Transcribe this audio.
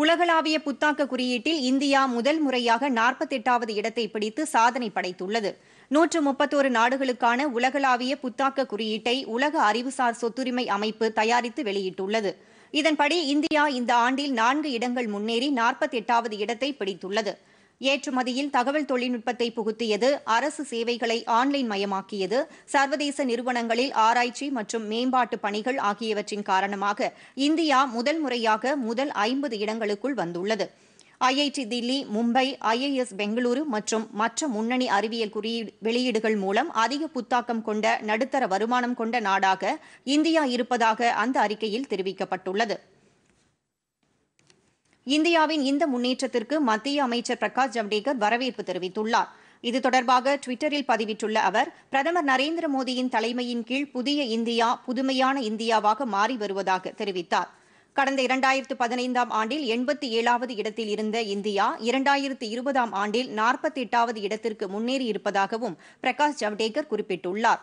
உலகளாவிய புத்தாக்க குறியீட்டில் இந்தியா முதல் முறையாக நாற்பத்தெட்டாவது இடத்தை பிடித்து சாதனை படைத்துள்ளது நூற்று முப்பத்தோரு நாடுகளுக்கான உலகளாவிய புத்தாக்க குறியீட்டை உலக அறிவுசார் சொத்துரிமை அமைப்பு தயாரித்து வெளியிட்டுள்ளது இதன்படி இந்தியா இந்த ஆண்டில் நான்கு இடங்கள் முன்னேறி நாற்பத்தி எட்டாவது இடத்தை பிடித்துள்ளது ஏற்றுமதியில் தகவல் தொழில்நுட்பத்தை புகுத்தியது அரசு சேவைகளை ஆன்லைன் மயமாக்கியது சர்வதேச நிறுவனங்களில் ஆராய்ச்சி மற்றும் மேம்பாட்டு பணிகள் ஆகியவற்றின் காரணமாக இந்தியா முதல் முறையாக முதல் ஐம்பது இடங்களுக்குள் வந்துள்ளது ஐஐடி தில்லி மும்பை ஐஐஎஸ் பெங்களூரு மற்றும் மற்ற முன்னணி அறிவியல் குறியீடு வெளியீடுகள் மூலம் அதிக புத்தாக்கம் கொண்ட நடுத்தர வருமானம் கொண்ட நாடாக இந்தியா இருப்பதாக அந்த அறிக்கையில் தெரிவிக்கப்பட்டுள்ளது இந்தியாவின் இந்த முன்னேற்றத்திற்கு மத்திய அமைச்சர் பிரகாஷ் ஜவ்டேகர் வரவேற்பு தெரிவித்துள்ளார் இது தொடர்பாக டுவிட்டரில் பதிவிட்டுள்ள அவர் பிரதமர் நரேந்திர மோடியின் தலைமையின் கீழ் புதிய இந்தியா புதுமையான இந்தியாவாக மாறி வருவதாக தெரிவித்தார் கடந்த இரண்டாயிரத்து பதினைந்தாம் ஆண்டில் எண்பத்தி ஏழாவது இடத்தில் இருந்த இந்தியா இரண்டாயிரத்து இருபதாம் ஆண்டில் நாற்பத்தி எட்டாவது இடத்திற்கு முன்னேறியிருப்பதாகவும் பிரகாஷ் ஜவ்டேகர் குறிப்பிட்டுள்ளார்